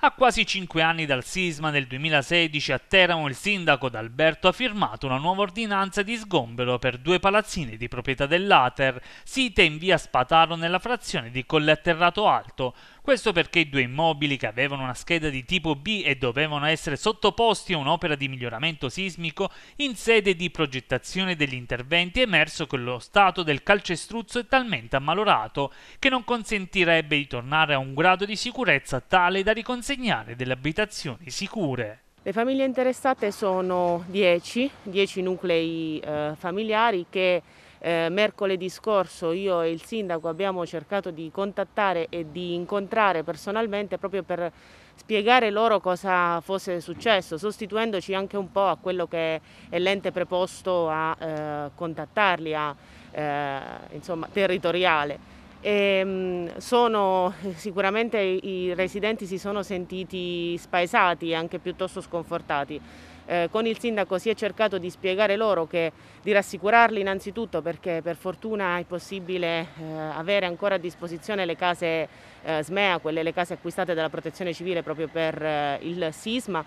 A quasi cinque anni dal sisma del 2016 a Teramo il sindaco D'Alberto ha firmato una nuova ordinanza di sgombero per due palazzine di proprietà dell'Ater, site in via Spataro nella frazione di Colle Atterrato Alto, questo perché i due immobili che avevano una scheda di tipo B e dovevano essere sottoposti a un'opera di miglioramento sismico in sede di progettazione degli interventi è emerso che lo stato del calcestruzzo è talmente ammalorato che non consentirebbe di tornare a un grado di sicurezza tale da riconsegnare delle abitazioni sicure. Le famiglie interessate sono 10, 10 nuclei eh, familiari che eh, mercoledì scorso io e il sindaco abbiamo cercato di contattare e di incontrare personalmente proprio per spiegare loro cosa fosse successo, sostituendoci anche un po' a quello che è l'ente preposto a eh, contattarli, a, eh, insomma, territoriale. E, ehm, sono, sicuramente i residenti si sono sentiti spaesati e anche piuttosto sconfortati. Eh, con il sindaco si è cercato di spiegare loro che, di rassicurarli innanzitutto perché per fortuna è possibile eh, avere ancora a disposizione le case eh, SMEA, quelle le case acquistate dalla protezione civile proprio per eh, il sisma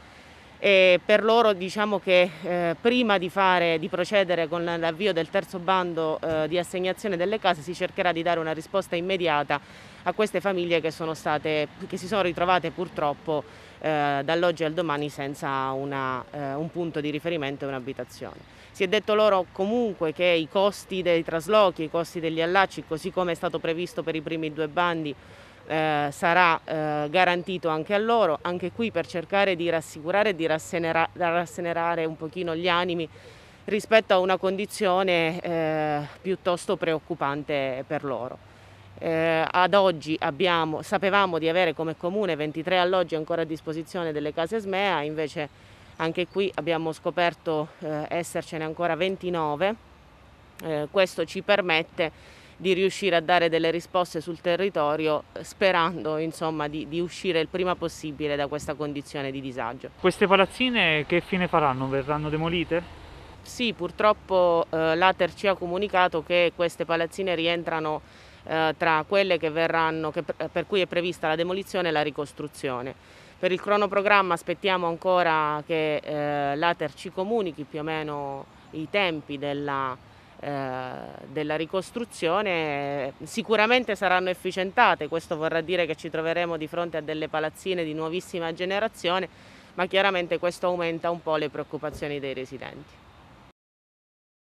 e per loro diciamo che eh, prima di, fare, di, procedere con l'avvio del terzo bando eh, di assegnazione delle case si cercherà di dare una risposta immediata a queste famiglie che, state, che si sono ritrovate purtroppo eh, dall'oggi al domani senza una, eh, un punto di riferimento e un'abitazione. Si è detto loro comunque che i costi dei traslochi, i costi degli allacci, così come è stato previsto per i primi due bandi, eh, sarà eh, garantito anche a loro, anche qui per cercare di rassicurare e di rassenera, rassenerare un pochino gli animi rispetto a una condizione eh, piuttosto preoccupante per loro. Eh, ad oggi abbiamo, sapevamo di avere come comune 23 alloggi ancora a disposizione delle case SMEA, invece anche qui abbiamo scoperto eh, essercene ancora 29. Eh, questo ci permette di riuscire a dare delle risposte sul territorio eh, sperando insomma, di, di uscire il prima possibile da questa condizione di disagio. Queste palazzine che fine faranno? Verranno demolite? Sì, purtroppo eh, l'Ater ci ha comunicato che queste palazzine rientrano eh, tra quelle che verranno, che, per cui è prevista la demolizione e la ricostruzione. Per il cronoprogramma aspettiamo ancora che eh, l'Ater ci comunichi più o meno i tempi della eh, della ricostruzione sicuramente saranno efficientate, questo vorrà dire che ci troveremo di fronte a delle palazzine di nuovissima generazione, ma chiaramente questo aumenta un po' le preoccupazioni dei residenti.